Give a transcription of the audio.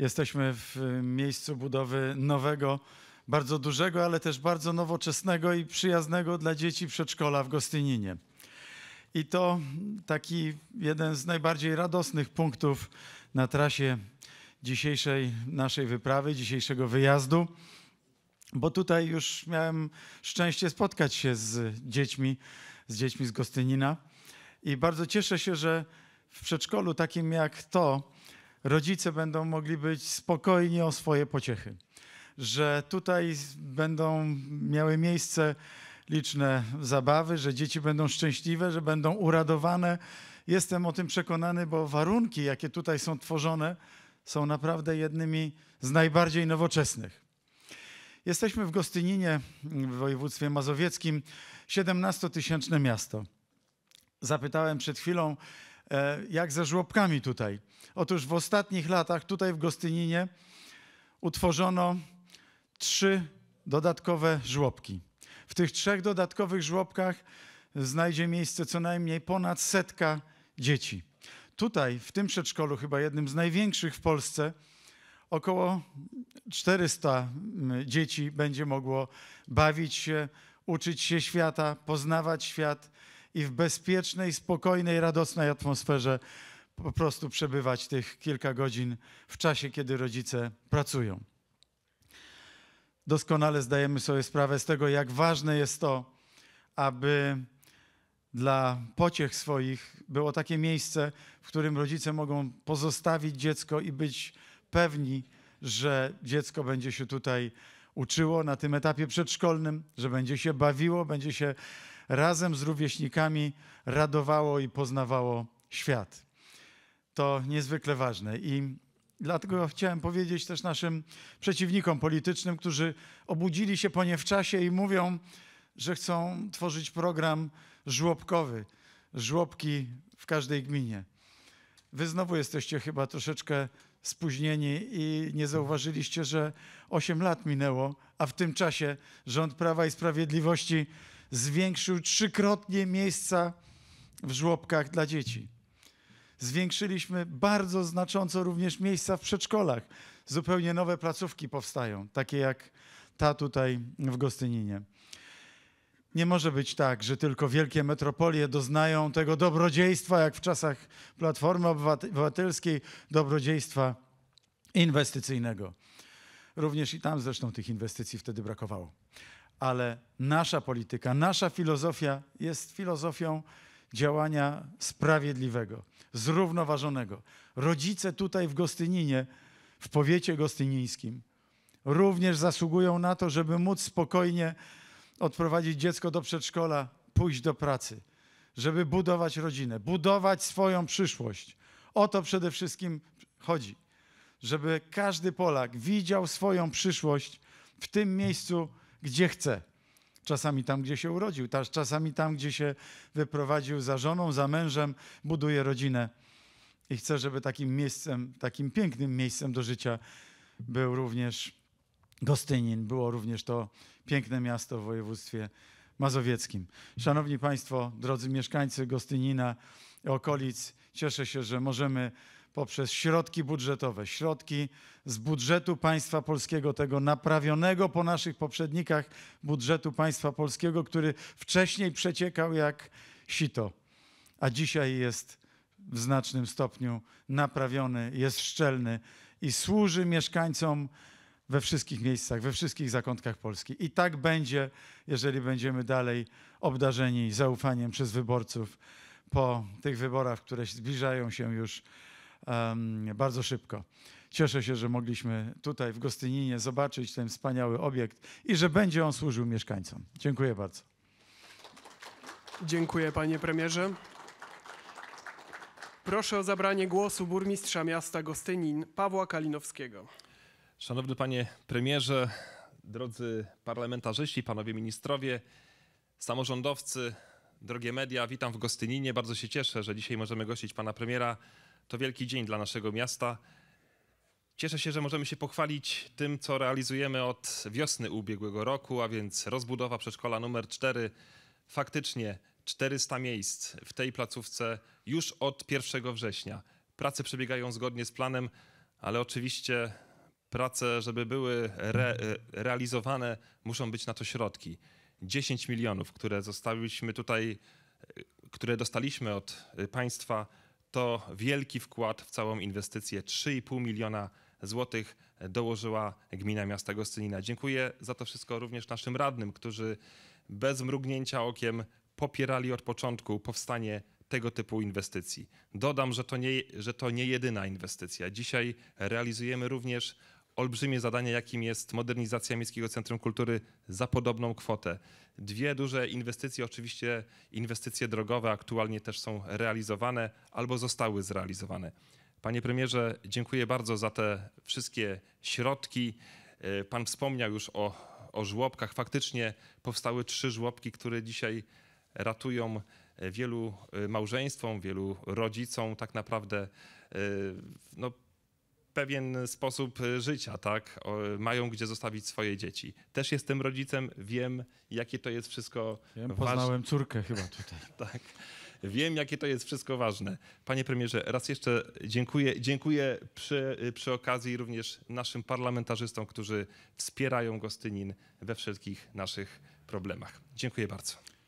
Jesteśmy w y, miejscu budowy nowego, bardzo dużego, ale też bardzo nowoczesnego i przyjaznego dla dzieci przedszkola w Gostyninie. I to taki jeden z najbardziej radosnych punktów na trasie dzisiejszej naszej wyprawy, dzisiejszego wyjazdu, bo tutaj już miałem szczęście spotkać się z dziećmi, z dziećmi z Gostynina i bardzo cieszę się, że w przedszkolu takim jak to rodzice będą mogli być spokojni o swoje pociechy, że tutaj będą miały miejsce liczne zabawy, że dzieci będą szczęśliwe, że będą uradowane. Jestem o tym przekonany, bo warunki, jakie tutaj są tworzone, są naprawdę jednymi z najbardziej nowoczesnych. Jesteśmy w Gostyninie w województwie mazowieckim, 17-tysięczne miasto. Zapytałem przed chwilą E, jak ze żłobkami tutaj. Otóż w ostatnich latach tutaj w Gostyninie utworzono trzy dodatkowe żłobki. W tych trzech dodatkowych żłobkach znajdzie miejsce co najmniej ponad setka dzieci. Tutaj, w tym przedszkolu, chyba jednym z największych w Polsce, około 400 dzieci będzie mogło bawić się, uczyć się świata, poznawać świat i w bezpiecznej, spokojnej, radosnej atmosferze po prostu przebywać tych kilka godzin w czasie, kiedy rodzice pracują. Doskonale zdajemy sobie sprawę z tego, jak ważne jest to, aby dla pociech swoich było takie miejsce, w którym rodzice mogą pozostawić dziecko i być pewni, że dziecko będzie się tutaj uczyło na tym etapie przedszkolnym, że będzie się bawiło, będzie się razem z rówieśnikami radowało i poznawało świat. To niezwykle ważne i dlatego chciałem powiedzieć też naszym przeciwnikom politycznym, którzy obudzili się po nie w czasie i mówią, że chcą tworzyć program żłobkowy, żłobki w każdej gminie. Wy znowu jesteście chyba troszeczkę spóźnieni i nie zauważyliście, że 8 lat minęło, a w tym czasie rząd Prawa i Sprawiedliwości zwiększył trzykrotnie miejsca w żłobkach dla dzieci. Zwiększyliśmy bardzo znacząco również miejsca w przedszkolach. Zupełnie nowe placówki powstają, takie jak ta tutaj w Gostyninie. Nie może być tak, że tylko wielkie metropolie doznają tego dobrodziejstwa, jak w czasach Platformy Obywatelskiej, dobrodziejstwa inwestycyjnego. Również i tam zresztą tych inwestycji wtedy brakowało ale nasza polityka, nasza filozofia jest filozofią działania sprawiedliwego, zrównoważonego. Rodzice tutaj w Gostyninie, w powiecie gostynińskim, również zasługują na to, żeby móc spokojnie odprowadzić dziecko do przedszkola, pójść do pracy, żeby budować rodzinę, budować swoją przyszłość. O to przede wszystkim chodzi, żeby każdy Polak widział swoją przyszłość w tym miejscu, gdzie chce. Czasami tam, gdzie się urodził, czasami tam, gdzie się wyprowadził za żoną, za mężem, buduje rodzinę. I chcę, żeby takim miejscem, takim pięknym miejscem do życia był również Gostynin, było również to piękne miasto w województwie mazowieckim. Szanowni Państwo, drodzy mieszkańcy Gostynina i okolic, cieszę się, że możemy poprzez środki budżetowe, środki z budżetu państwa polskiego, tego naprawionego po naszych poprzednikach budżetu państwa polskiego, który wcześniej przeciekał jak sito, a dzisiaj jest w znacznym stopniu naprawiony, jest szczelny i służy mieszkańcom we wszystkich miejscach, we wszystkich zakątkach Polski. I tak będzie, jeżeli będziemy dalej obdarzeni zaufaniem przez wyborców po tych wyborach, które zbliżają się już bardzo szybko. Cieszę się, że mogliśmy tutaj w Gostyninie zobaczyć ten wspaniały obiekt i że będzie on służył mieszkańcom. Dziękuję bardzo. Dziękuję panie premierze. Proszę o zabranie głosu burmistrza miasta Gostynin Pawła Kalinowskiego. Szanowny panie premierze, drodzy parlamentarzyści, panowie ministrowie, samorządowcy, drogie media, witam w Gostyninie. Bardzo się cieszę, że dzisiaj możemy gościć pana premiera to wielki dzień dla naszego miasta. Cieszę się, że możemy się pochwalić tym, co realizujemy od wiosny ubiegłego roku, a więc rozbudowa przedszkola numer 4. Faktycznie 400 miejsc w tej placówce już od 1 września. Prace przebiegają zgodnie z planem, ale oczywiście prace, żeby były re, realizowane, muszą być na to środki. 10 milionów, które zostawiliśmy tutaj, które dostaliśmy od państwa to wielki wkład w całą inwestycję 3,5 miliona złotych dołożyła gmina miasta Gostynina. Dziękuję za to wszystko również naszym radnym, którzy bez mrugnięcia okiem popierali od początku powstanie tego typu inwestycji. Dodam, że to nie, że to nie jedyna inwestycja. Dzisiaj realizujemy również olbrzymie zadanie, jakim jest modernizacja Miejskiego Centrum Kultury za podobną kwotę. Dwie duże inwestycje, oczywiście inwestycje drogowe aktualnie też są realizowane albo zostały zrealizowane. Panie premierze, dziękuję bardzo za te wszystkie środki. E, pan wspomniał już o, o żłobkach. Faktycznie powstały trzy żłobki, które dzisiaj ratują e, wielu e, małżeństwom, wielu rodzicom tak naprawdę no, pewien sposób życia, tak? Mają gdzie zostawić swoje dzieci. Też jestem rodzicem, wiem, jakie to jest wszystko wiem, ważne. Poznałem córkę chyba tutaj. tak. Wiem, jakie to jest wszystko ważne. Panie premierze, raz jeszcze dziękuję. Dziękuję przy, przy okazji również naszym parlamentarzystom, którzy wspierają Gostynin we wszelkich naszych problemach. Dziękuję bardzo.